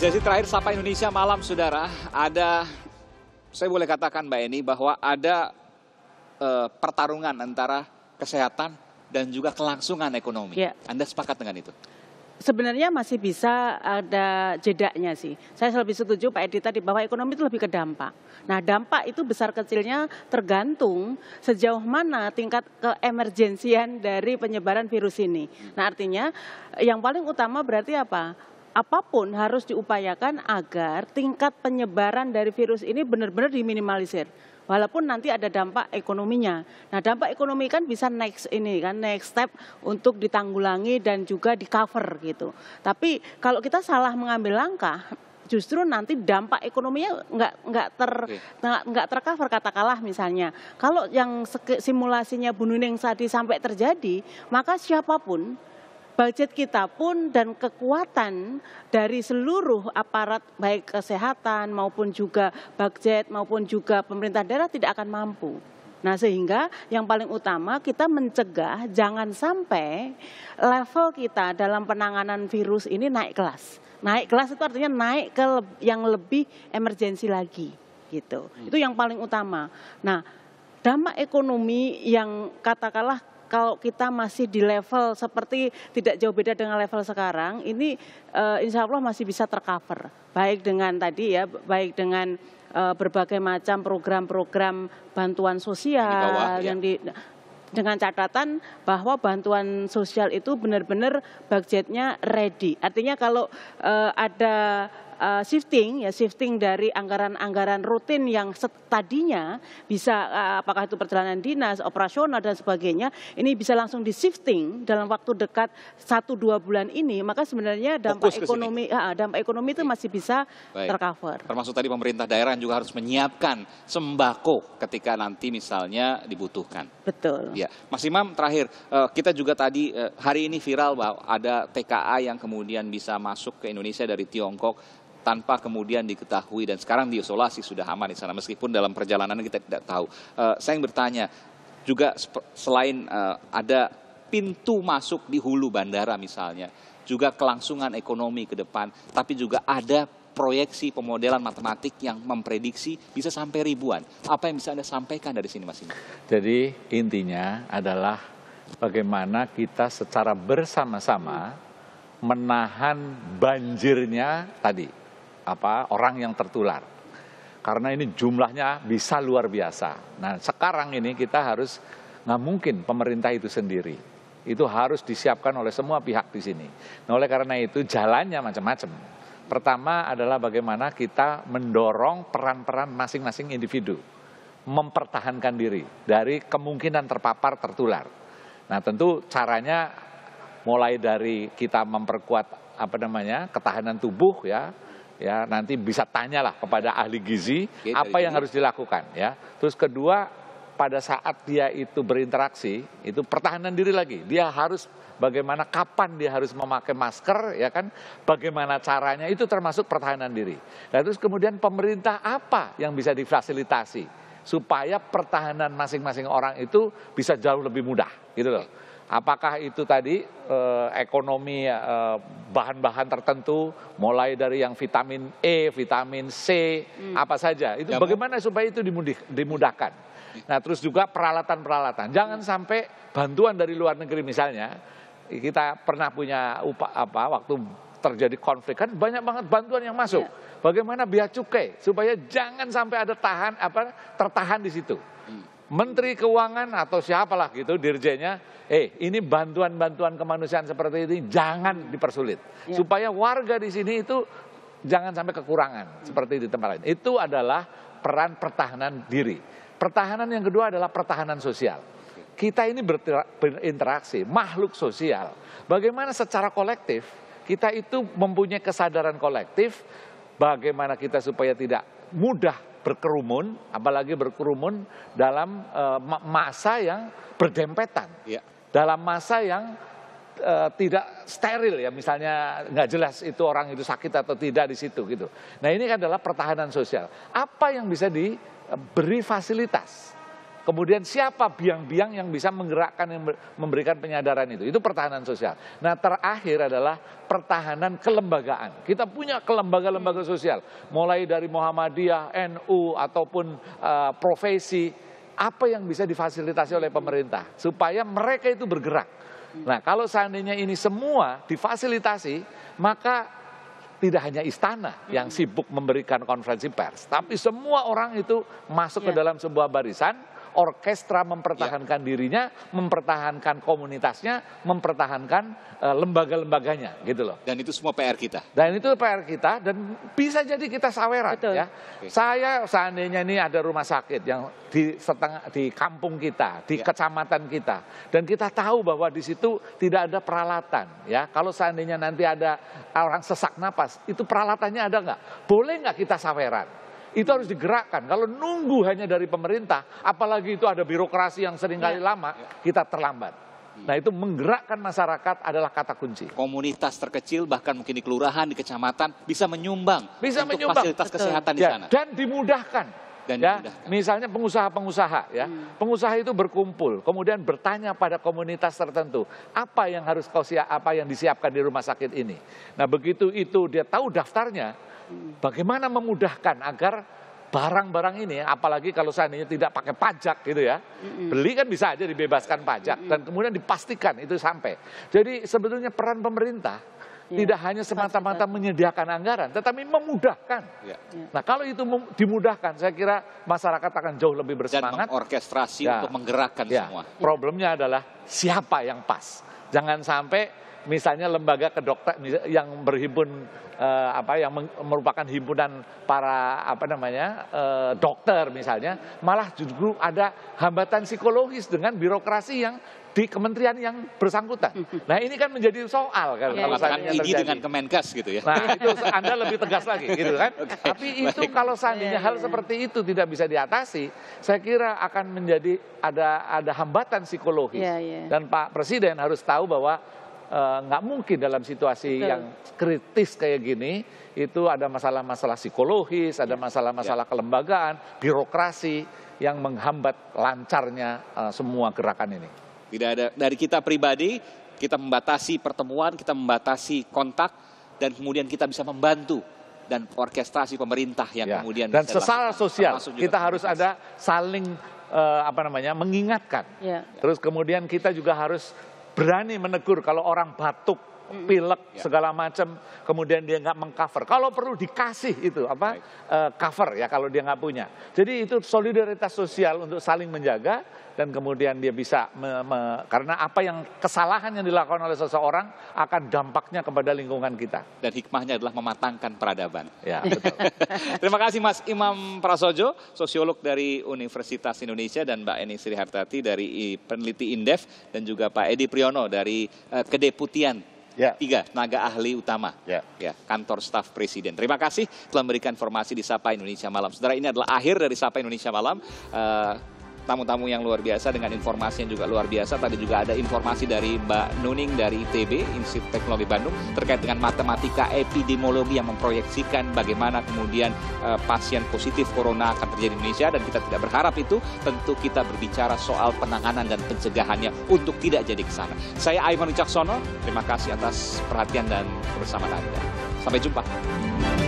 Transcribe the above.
sesi terakhir Sapa Indonesia malam, saudara, ada, saya boleh katakan Mbak Eni, bahwa ada eh, pertarungan antara kesehatan dan juga kelangsungan ekonomi. Ya. Anda sepakat dengan itu? Sebenarnya masih bisa ada jedanya sih. Saya lebih setuju Pak Edi tadi bahwa ekonomi itu lebih ke dampak. Nah dampak itu besar kecilnya tergantung sejauh mana tingkat keemergensian dari penyebaran virus ini. Nah artinya yang paling utama berarti apa? apapun harus diupayakan agar tingkat penyebaran dari virus ini benar-benar diminimalisir. Walaupun nanti ada dampak ekonominya. Nah, dampak ekonomi kan bisa next ini kan next step untuk ditanggulangi dan juga di cover gitu. Tapi kalau kita salah mengambil langkah, justru nanti dampak ekonominya nggak nggak ter nggak nggak tercover katakanlah misalnya kalau yang simulasinya bunuh yang tadi sampai terjadi maka siapapun budget kita pun dan kekuatan dari seluruh aparat baik kesehatan maupun juga budget maupun juga pemerintah daerah tidak akan mampu. Nah, sehingga yang paling utama kita mencegah jangan sampai level kita dalam penanganan virus ini naik kelas. Naik kelas itu artinya naik ke yang lebih emergensi lagi gitu. Itu yang paling utama. Nah, dampak ekonomi yang katakanlah kalau kita masih di level seperti tidak jauh beda dengan level sekarang, ini uh, insya Allah masih bisa tercover. Baik dengan tadi ya, baik dengan uh, berbagai macam program-program bantuan sosial yang di, bawah, ya. yang ya. di dengan catatan bahwa bantuan sosial itu benar-benar budgetnya ready. Artinya kalau uh, ada uh, shifting ya shifting dari anggaran-anggaran rutin yang tadinya bisa uh, apakah itu perjalanan dinas, operasional dan sebagainya ini bisa langsung di shifting dalam waktu dekat 1-2 bulan ini maka sebenarnya dampak ekonomi uh, dampak ekonomi itu masih bisa tercover. Termasuk tadi pemerintah daerah juga harus menyiapkan sembako ketika nanti misalnya dibutuhkan. Betul. Ya, Mas Imam terakhir uh, kita juga tadi uh, hari ini viral bahwa ada TKA yang kemudian bisa masuk ke Indonesia dari Tiongkok tanpa kemudian diketahui dan sekarang diisolasi sudah aman di sana meskipun dalam perjalanan kita tidak tahu. Uh, saya ingin bertanya juga selain uh, ada pintu masuk di hulu bandara misalnya, juga kelangsungan ekonomi ke depan, tapi juga ada proyeksi pemodelan matematik yang memprediksi bisa sampai ribuan. Apa yang bisa Anda sampaikan dari sini Mas Indi? Jadi intinya adalah bagaimana kita secara bersama-sama menahan banjirnya tadi apa orang yang tertular. Karena ini jumlahnya bisa luar biasa. Nah, sekarang ini kita harus nggak mungkin pemerintah itu sendiri. Itu harus disiapkan oleh semua pihak di sini. Nah, oleh karena itu jalannya macam-macam. Pertama adalah bagaimana kita mendorong peran-peran masing-masing individu mempertahankan diri dari kemungkinan terpapar tertular. Nah, tentu caranya mulai dari kita memperkuat apa namanya ketahanan tubuh ya ya nanti bisa tanyalah kepada ahli gizi gitu, apa yang gitu. harus dilakukan ya. Terus kedua pada saat dia itu berinteraksi itu pertahanan diri lagi. Dia harus bagaimana kapan dia harus memakai masker ya kan? Bagaimana caranya itu termasuk pertahanan diri. Nah, terus kemudian pemerintah apa yang bisa difasilitasi supaya pertahanan masing-masing orang itu bisa jauh lebih mudah gitu loh. Apakah itu tadi eh, ekonomi eh, bahan-bahan eh, tertentu, mulai dari yang vitamin E, vitamin C, hmm. apa saja? Itu ya, bagaimana bu. supaya itu dimudih, dimudahkan? Nah, terus juga peralatan-peralatan. Jangan sampai bantuan dari luar negeri misalnya, kita pernah punya upa, apa waktu terjadi konflik kan banyak banget bantuan yang masuk. Ya. Bagaimana biar cukai supaya jangan sampai ada tahan apa tertahan di situ. Hmm. Menteri Keuangan atau siapalah gitu dirjennya, eh ini bantuan-bantuan kemanusiaan seperti ini jangan dipersulit. Ya. Supaya warga di sini itu jangan sampai kekurangan seperti di tempat lain. Itu adalah peran pertahanan diri. Pertahanan yang kedua adalah pertahanan sosial. Kita ini berinteraksi, makhluk sosial. Bagaimana secara kolektif kita itu mempunyai kesadaran kolektif bagaimana kita supaya tidak mudah berkerumun, apalagi berkerumun dalam uh, masa yang berdempetan, ya. dalam masa yang uh, tidak steril ya, misalnya nggak jelas itu orang itu sakit atau tidak di situ gitu. Nah ini adalah pertahanan sosial. Apa yang bisa diberi fasilitas? Kemudian siapa biang-biang yang bisa menggerakkan yang memberikan penyadaran itu? Itu pertahanan sosial. Nah terakhir adalah pertahanan kelembagaan. Kita punya kelembaga-lembaga sosial, mulai dari Muhammadiyah, NU ataupun uh, profesi. Apa yang bisa difasilitasi oleh pemerintah supaya mereka itu bergerak? Nah kalau seandainya ini semua difasilitasi, maka tidak hanya istana yang sibuk memberikan konferensi pers, tapi semua orang itu masuk ya. ke iya. dalam sebuah barisan orkestra mempertahankan ya. dirinya, mempertahankan komunitasnya, mempertahankan uh, lembaga-lembaganya gitu loh. Dan itu semua PR kita. Dan itu PR kita dan bisa jadi kita saweran Betul. ya. Okay. Saya seandainya ini ada rumah sakit yang di setengah di kampung kita, di ya. kecamatan kita dan kita tahu bahwa di situ tidak ada peralatan ya. Kalau seandainya nanti ada orang sesak napas, itu peralatannya ada nggak? Boleh nggak kita saweran? itu harus digerakkan. Kalau nunggu hanya dari pemerintah, apalagi itu ada birokrasi yang seringkali ya. lama, iya. kita terlambat. Iya. Nah itu menggerakkan masyarakat adalah kata kunci. Komunitas terkecil bahkan mungkin di kelurahan, di kecamatan bisa menyumbang bisa untuk menyumbang. fasilitas Betul. kesehatan di ya, sana. Dan dimudahkan. Dan ya, misalnya pengusaha-pengusaha ya. Hmm. Pengusaha itu berkumpul, kemudian bertanya pada komunitas tertentu, apa yang harus kau siap, apa yang disiapkan di rumah sakit ini. Nah, begitu itu dia tahu daftarnya, hmm. bagaimana memudahkan agar barang-barang ini, apalagi kalau seandainya tidak pakai pajak gitu ya, hmm beli kan bisa aja dibebaskan pajak hmm dan kemudian dipastikan itu sampai. Jadi sebetulnya peran pemerintah Iya. Tidak hanya semata-mata menyediakan anggaran, tetapi memudahkan. Iya. Nah, kalau itu dimudahkan, saya kira masyarakat akan jauh lebih bersemangat. Dan mengorkestrasi ya. untuk menggerakkan ya. semua. Problemnya adalah siapa yang pas. Jangan sampai misalnya lembaga kedokteran yang berhimpun eh, apa yang merupakan himpunan para apa namanya eh, dokter misalnya malah justru ada hambatan psikologis dengan birokrasi yang di kementerian yang bersangkutan. Nah ini kan menjadi soal kan ya, misalnya ini dengan Kemenkes gitu ya. Nah itu Anda lebih tegas lagi gitu kan. Okay, Tapi itu baik. kalau seandainya iya, hal iya, iya. seperti itu tidak bisa diatasi, saya kira akan menjadi ada ada hambatan psikologis. Ya, ya. Dan Pak Presiden harus tahu bahwa eh, nggak uh, mungkin dalam situasi Betul. yang kritis kayak gini itu ada masalah-masalah psikologis, ada masalah-masalah ya. kelembagaan, birokrasi yang menghambat lancarnya uh, semua gerakan ini. Tidak ada dari kita pribadi, kita membatasi pertemuan, kita membatasi kontak dan kemudian kita bisa membantu dan orkestrasi pemerintah yang ya. kemudian dan secara sosial kita harus ada saling uh, apa namanya mengingatkan. Ya. Terus kemudian kita juga harus berani menegur kalau orang batuk pilek ya. segala macam, kemudian dia nggak mengcover. Kalau perlu dikasih itu apa uh, cover ya kalau dia nggak punya. Jadi itu solidaritas sosial untuk saling menjaga dan kemudian dia bisa me, me, karena apa yang kesalahan yang dilakukan oleh seseorang akan dampaknya kepada lingkungan kita. Dan hikmahnya adalah mematangkan peradaban. Ya betul. Terima kasih Mas Imam Prasojo, sosiolog dari Universitas Indonesia dan Mbak Eni Sri Hartati dari peneliti Indef dan juga Pak Edi Priyono dari uh, Kedeputian ya. tiga tenaga ahli utama ya. ya kantor staf presiden. Terima kasih telah memberikan informasi di Sapa Indonesia Malam. Saudara ini adalah akhir dari Sapa Indonesia Malam. Uh, tamu-tamu yang luar biasa dengan informasi yang juga luar biasa. Tadi juga ada informasi dari Mbak Nuning dari ITB, Institut Teknologi Bandung, terkait dengan matematika epidemiologi yang memproyeksikan bagaimana kemudian uh, pasien positif corona akan terjadi di Indonesia dan kita tidak berharap itu, tentu kita berbicara soal penanganan dan pencegahannya untuk tidak jadi kesana. Saya Ivan Wicaksono, terima kasih atas perhatian dan bersama Anda. Sampai jumpa.